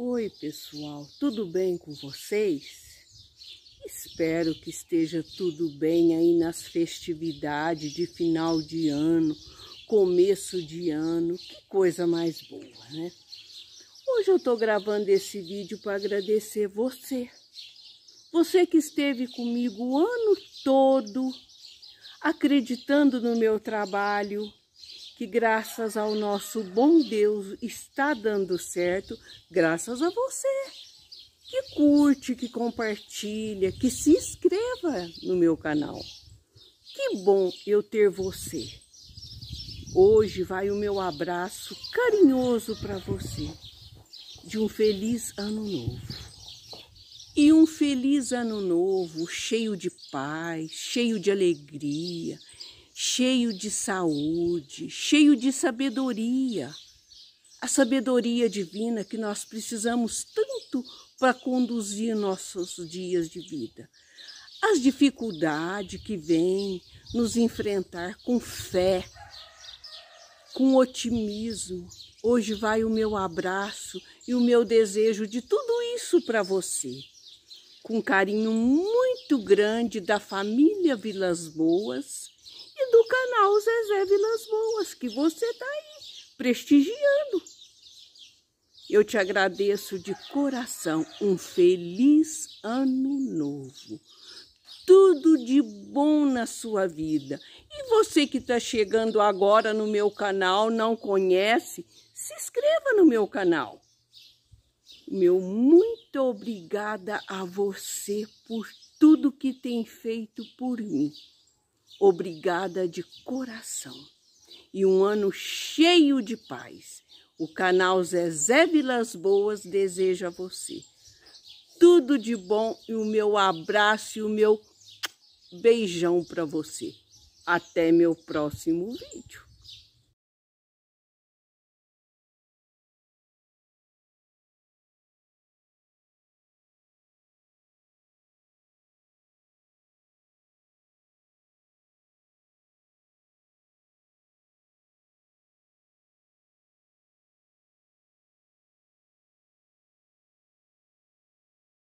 Oi, pessoal, tudo bem com vocês? Espero que esteja tudo bem aí nas festividades de final de ano, começo de ano, que coisa mais boa, né? Hoje eu estou gravando esse vídeo para agradecer você. Você que esteve comigo o ano todo, acreditando no meu trabalho, que graças ao nosso bom Deus está dando certo, graças a você que curte, que compartilha, que se inscreva no meu canal. Que bom eu ter você. Hoje vai o meu abraço carinhoso para você de um feliz ano novo. E um feliz ano novo, cheio de paz, cheio de alegria, cheio de saúde, cheio de sabedoria. A sabedoria divina que nós precisamos tanto para conduzir nossos dias de vida. As dificuldades que vêm nos enfrentar com fé, com otimismo. Hoje vai o meu abraço e o meu desejo de tudo isso para você. Com carinho muito muito grande da família Vilas Boas e do canal Zezé Vilas Boas, que você está aí prestigiando. Eu te agradeço de coração um feliz ano novo. Tudo de bom na sua vida. E você que está chegando agora no meu canal, não conhece, se inscreva no meu canal meu muito obrigada a você por tudo que tem feito por mim. Obrigada de coração. E um ano cheio de paz. O canal Zezé Vilas Boas deseja a você tudo de bom e o meu abraço e o meu beijão para você. Até meu próximo vídeo.